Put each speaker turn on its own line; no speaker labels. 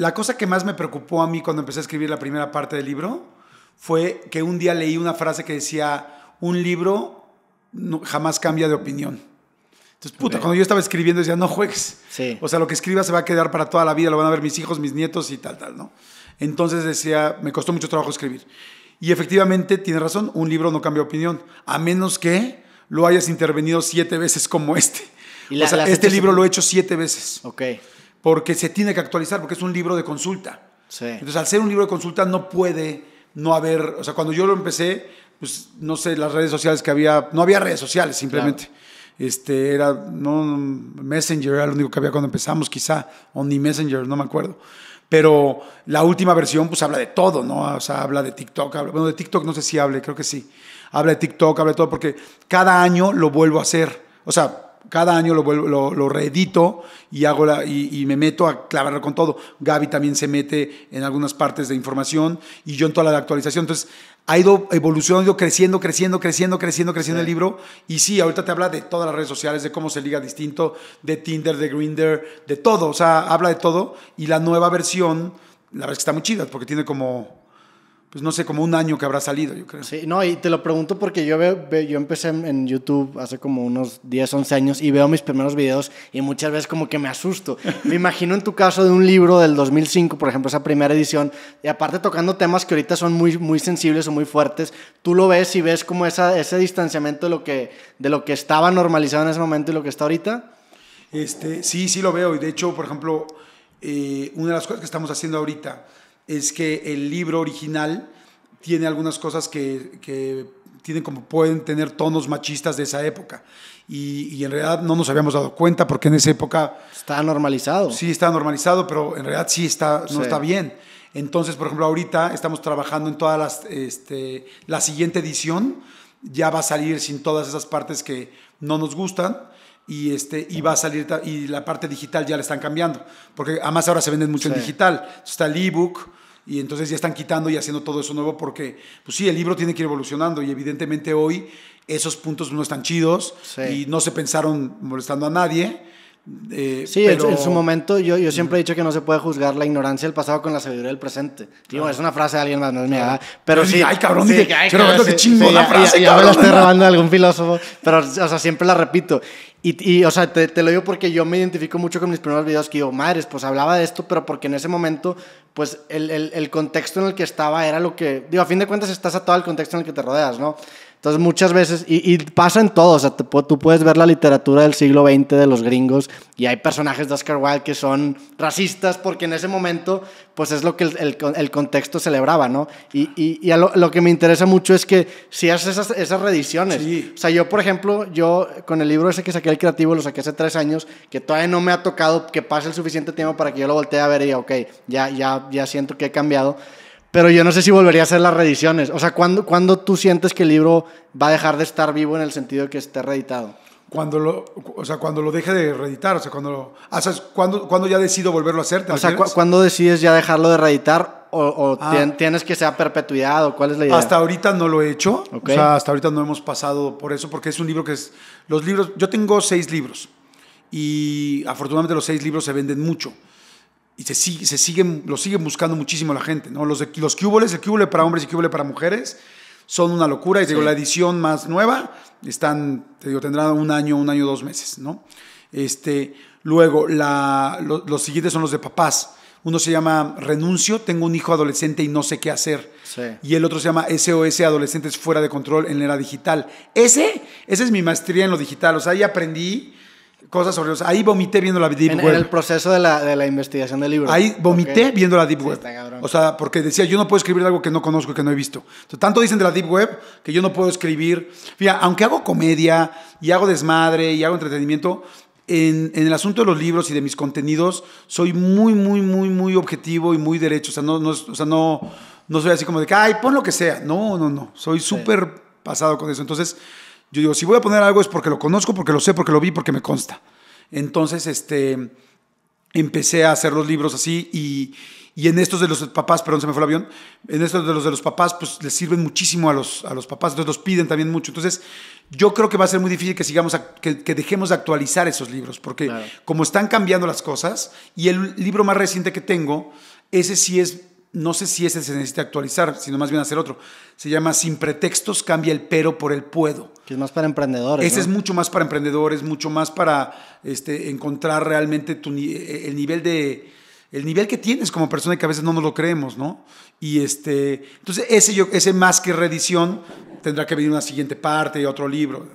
La cosa que más me preocupó a mí cuando empecé a escribir la primera parte del libro fue que un día leí una frase que decía, un libro no, jamás cambia de opinión. Entonces, puta, cuando yo estaba escribiendo decía, no juegues. O sea, lo que escriba se va a quedar para toda la vida, lo van a ver mis hijos, mis nietos y tal, tal, ¿no? Entonces decía, me costó mucho trabajo escribir. Y efectivamente, tiene razón, un libro no cambia opinión, a menos que lo hayas intervenido siete veces como este. este libro lo he hecho siete veces. Ok porque se tiene que actualizar, porque es un libro de consulta. Entonces, al ser un libro de consulta no puede no haber, o sea, cuando yo lo empecé, pues no sé, las redes sociales que había, no había redes sociales simplemente. Este era no Messenger era lo único que había cuando empezamos, quizá o ni Messenger, no me acuerdo. Pero la última versión pues habla de todo, ¿no? O sea, habla de TikTok, habla, bueno, de TikTok no sé si hable, creo que sí. Habla de TikTok, habla de todo porque cada año lo vuelvo a hacer. O sea, cada año lo, lo, reedito y, hago la, y, me meto a clavarlo con todo. Gaby también se mete en algunas partes de información y yo en toda la actualización. Entonces, ha ido evolucionando, ha ido creciendo, creciendo, creciendo, creciendo, creciendo el libro. Y sí, ahorita te habla de todas las redes sociales, de cómo se liga distinto, de Tinder, de Grinder, de todo. O sea, habla de todo. Y la nueva versión, la verdad es que está muy chida, porque tiene como pues no sé, como un año que habrá salido, yo creo.
Sí, no, y te lo pregunto porque yo yo empecé en YouTube hace como unos 10, 11 años y veo mis primeros videos y muchas veces como que me asusto. me imagino en tu caso de un libro del 2005, por ejemplo, esa primera edición, y aparte tocando temas que ahorita son muy, muy sensibles o muy fuertes, tú lo ves y ves como esa, ese distanciamiento de lo, que, de lo que estaba normalizado en ese momento y
lo que está ahorita. Este, sí, sí lo veo y de hecho, por ejemplo, eh, una de las cosas que estamos haciendo ahorita, es que el libro original tiene algunas cosas que, tienen como pueden tener tonos machistas de esa época. Y, en realidad no nos habíamos dado cuenta porque en esa época... Está normalizado. Sí, está normalizado, pero en realidad sí está, no está bien. Entonces, por ejemplo, ahorita estamos trabajando en todas las... Este, la siguiente edición ya va a salir sin todas esas partes que no nos gustan y este va a salir y la parte digital ya la están cambiando porque además ahora se venden mucho en digital está el ebook y entonces ya están quitando y haciendo todo eso nuevo porque, pues sí, el libro tiene que ir evolucionando y evidentemente hoy esos puntos no están chidos y no se pensaron molestando a nadie. Eh, sí, en su
momento yo, yo siempre he dicho que no se puede juzgar la ignorancia del pasado con la sabiduría del presente. es una frase de alguien más, no es mía. Pero, sí. Ay, cabrón, sí, que ay, cabrón, que chingo. frase. Ya, la estoy robando algún filósofo, pero o sea, siempre la repito. Y, o sea, te, lo digo porque yo me identifico mucho con mis primeros videos que digo, madres, pues hablaba de esto, pero porque en ese momento, pues el, el, el, contexto en el que estaba era lo que, digo, a fin de cuentas estás a todo el contexto en el que te rodeas, ¿no? Entonces muchas veces, y, pasa en todo, o sea, tú puedes ver la literatura del siglo XX de los gringos y hay personajes de Oscar Wilde que son racistas porque en ese momento, pues es lo que el, el, el contexto celebraba, ¿no? Y, y, y lo, lo, que me interesa mucho es que si haces esas, esas reediciones. O sea, yo, por ejemplo, yo con el libro ese que saqué el creativo, lo saqué hace tres años, que todavía no me ha tocado que pase el suficiente tiempo para que yo lo voltee a ver y diga, ok, ya, ya, ya siento que he cambiado. Pero yo no sé si volvería a hacer las reediciones. O sea, ¿cuándo, ¿cuándo tú sientes que el libro va a dejar de estar vivo en el sentido de que esté reeditado? cuando lo,
o sea, cuando lo deje de reeditar, o sea, cuando, lo, cuando, cuando ya decido volverlo a hacer. o sea, ¿cuándo
cuando decides ya dejarlo de reeditar
o, ah. tienes que sea perpetuidad o cuál es la idea? Hasta ahorita no lo he hecho, o sea, hasta ahorita no hemos pasado por eso porque es un libro que es, los libros, yo tengo seis libros y afortunadamente los seis libros se venden mucho y se, se siguen, los siguen buscando muchísimo la gente, ¿no? Los, de, los cuboles, el para hombres y cubole para mujeres son una locura. Y digo, la edición más nueva están, te digo, tendrán un año, un año, dos meses, ¿no? Este, luego, la, los siguientes son los de papás. Uno se llama Renuncio, tengo un hijo adolescente y no sé qué hacer. Y el otro se llama SOS, Adolescentes Fuera de Control en la Era Digital. Ese, Ese es mi maestría en lo digital. O sea, ahí aprendí cosas horribles. Ahí vomité viendo la Deep Web. En el
proceso de la, de la investigación del libro. Ahí vomité
viendo la Deep Web. o sea, porque decía, yo no puedo escribir algo que no conozco, que no he visto. tanto dicen de la Deep Web que yo no puedo escribir. Fíjate, aunque hago comedia y hago desmadre y hago entretenimiento, en, en, el asunto de los libros y de mis contenidos, soy muy, muy, muy, muy objetivo y muy derecho. O sea, no, no, o sea, no, no soy así como de que, ay, pon lo que sea. No, no, no. Soy súper pasado con eso. Entonces, yo digo, si voy a poner algo es porque lo conozco, porque lo sé, porque lo vi, porque me consta. Entonces, este, empecé a hacer los libros así y, en estos de los papás, perdón, se me fue el avión, en estos de los de los papás, pues les sirven muchísimo a los, a los papás, entonces los piden también mucho. Entonces, yo creo que va a ser muy difícil que sigamos, que, dejemos de actualizar esos libros, porque como están cambiando las cosas, y el libro más reciente que tengo, ese sí es no sé si ese se necesita actualizar, sino más bien hacer otro. Se llama Sin pretextos, cambia el pero por el puedo. Que es más para emprendedores. Ese es mucho más para emprendedores, mucho más para este, encontrar realmente tu, e, el nivel de el nivel que tienes como persona que a veces no nos lo creemos, ¿no? Y este, entonces ese yo, ese más que reedición tendrá que venir una siguiente parte y otro libro.